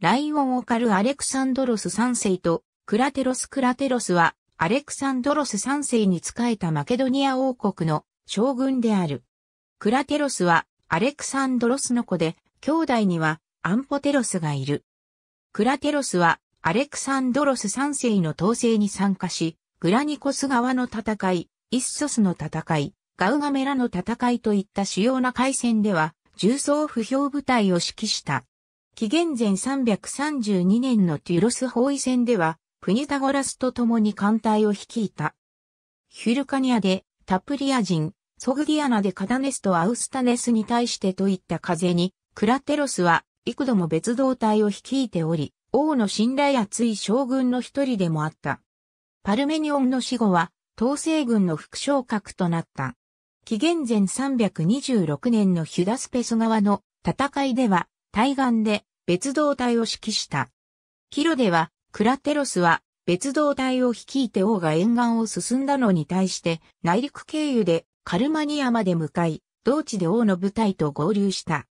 ライオン・オカル・アレクサンドロス3世と、クラテロス・クラテロスは、アレクサンドロス3世に仕えたマケドニア王国の将軍である。クラテロスは、アレクサンドロスの子で、兄弟には、アンポテロスがいる。クラテロスは、アレクサンドロス3世の統制に参加し、グラニコス側の戦い、イッソスの戦い、ガウガメラの戦いといった主要な海戦では、重装不評部隊を指揮した。紀元前332年のテュロス包囲戦では、プニタゴラスと共に艦隊を率いた。ヒュルカニアで、タプリア人、ソグディアナでカダネスとアウスタネスに対してといった風に、クラテロスは幾度も別動隊を率いており、王の信頼厚い将軍の一人でもあった。パルメニオンの死後は、統制軍の副将格となった。紀元前326年のヒュダスペス側の戦いでは、対岸で別動隊を指揮した。キロでは、クラテロスは別動隊を率いて王が沿岸を進んだのに対して、内陸経由でカルマニアまで向かい、同地で王の部隊と合流した。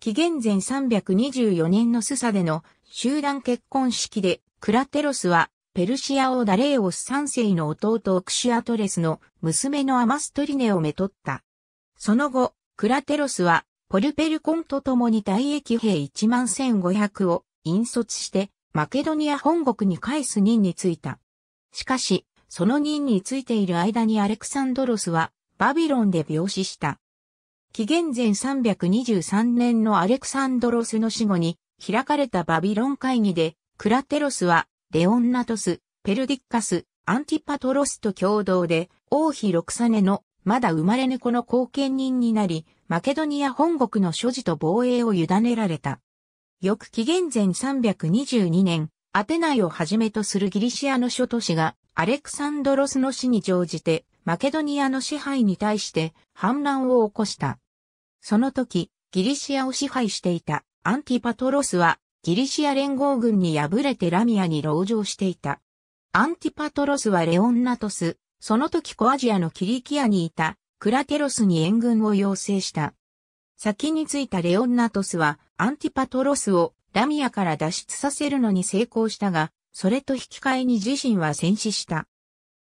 紀元前324年のスサでの集団結婚式で、クラテロスはペルシア王ダレーオス3世の弟オクシアトレスの娘のアマストリネをめとった。その後、クラテロスはポルペルコンと共に大役兵1万1500を引率してマケドニア本国に返す任についた。しかし、その任についている間にアレクサンドロスはバビロンで病死した。紀元前323年のアレクサンドロスの死後に開かれたバビロン会議でクラテロスはレオンナトス、ペルディッカス、アンティパトロスと共同で王妃ロクサネのまだ生まれぬこの後見人になり、マケドニア本国の所持と防衛を委ねられた。翌紀元前322年、アテナイをはじめとするギリシアの諸都市がアレクサンドロスの死に乗じて、マケドニアの支配に対して反乱を起こした。その時、ギリシアを支配していたアンティパトロスはギリシア連合軍に敗れてラミアに籠城していた。アンティパトロスはレオンナトス、その時コアジアのキリキアにいたクラテロスに援軍を要請した。先に着いたレオンナトスはアンティパトロスをラミアから脱出させるのに成功したが、それと引き換えに自身は戦死した。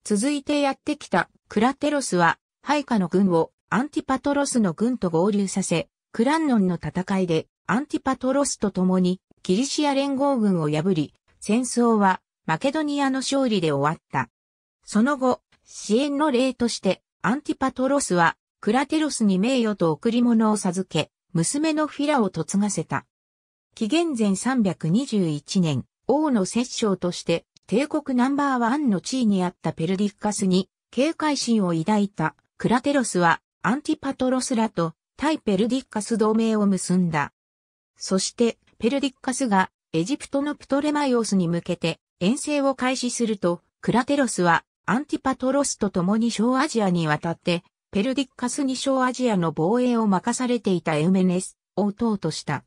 続いてやってきたクラテロスは配下の軍をアンティパトロスの軍と合流させ、クランノンの戦いでアンティパトロスと共にキリシア連合軍を破り、戦争はマケドニアの勝利で終わった。その後、支援の例として、アンティパトロスは、クラテロスに名誉と贈り物を授け、娘のフィラを嫁がせた。紀元前321年、王の摂政として、帝国ナンバーワンの地位にあったペルディッカスに、警戒心を抱いたクラテロスは、アンティパトロスらと、対ペルディッカス同盟を結んだ。そして、ペルディッカスが、エジプトのプトレマイオスに向けて、遠征を開始すると、クラテロスは、アンティパトロスと共に小アジアに渡って、ペルディッカスに小アジアの防衛を任されていたエウメネスを打とうとした。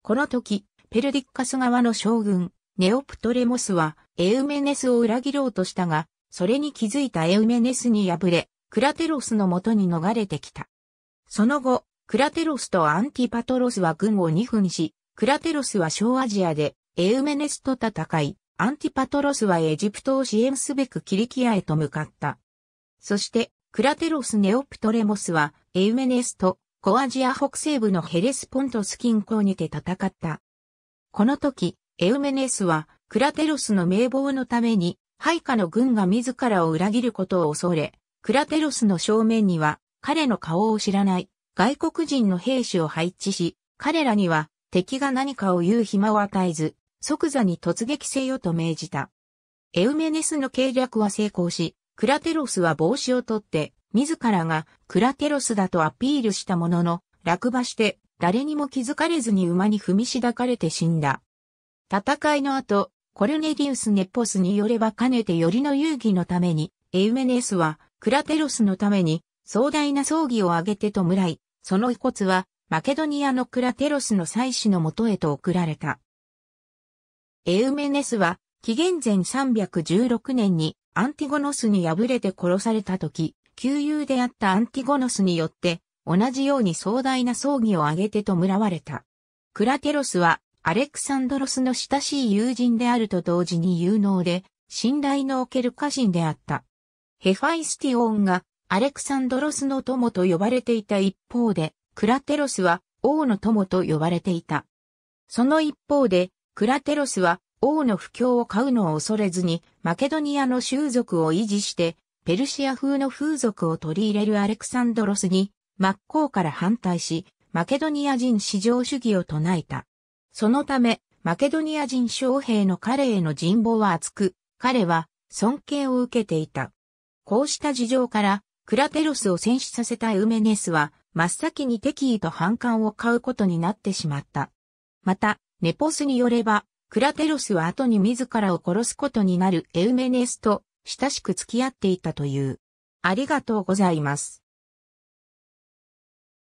この時、ペルディッカス側の将軍、ネオプトレモスは、エウメネスを裏切ろうとしたが、それに気づいたエウメネスに敗れ、クラテロスの元に逃れてきた。その後、クラテロスとアンティパトロスは軍を2分し、クラテロスは小アジアでエウメネスと戦い、アンティパトロスはエジプトを支援すべくキリキアへと向かった。そして、クラテロス・ネオプトレモスは、エウメネスと、コアジア北西部のヘレスポントス近郊にて戦った。この時、エウメネスは、クラテロスの名簿のために、配下の軍が自らを裏切ることを恐れ、クラテロスの正面には、彼の顔を知らない、外国人の兵士を配置し、彼らには、敵が何かを言う暇を与えず、即座に突撃せよと命じた。エウメネスの計略は成功し、クラテロスは帽子を取って、自らがクラテロスだとアピールしたものの、落馬して誰にも気づかれずに馬に踏みしだかれて死んだ。戦いの後、コルネリウス・ネッポスによればかねてよりの遊戯のために、エウメネスはクラテロスのために壮大な葬儀を挙げて弔い、その遺骨はマケドニアのクラテロスの祭祀のもとへと送られた。エウメネスは、紀元前316年にアンティゴノスに敗れて殺された時、旧友であったアンティゴノスによって、同じように壮大な葬儀を挙げて弔われた。クラテロスは、アレクサンドロスの親しい友人であると同時に有能で、信頼のおける家臣であった。ヘファイスティオンが、アレクサンドロスの友と呼ばれていた一方で、クラテロスは王の友と呼ばれていた。その一方で、クラテロスは王の不況を買うのを恐れずに、マケドニアの宗族を維持して、ペルシア風の風俗を取り入れるアレクサンドロスに、真っ向から反対し、マケドニア人至上主義を唱えた。そのため、マケドニア人将兵の彼への人望は厚く、彼は尊敬を受けていた。こうした事情から、クラテロスを戦死させたウメネスは、真っ先に敵意と反感を買うことになってしまった。また、ネポスによれば、クラテロスは後に自らを殺すことになるエウメネスと親しく付き合っていたという。ありがとうございます。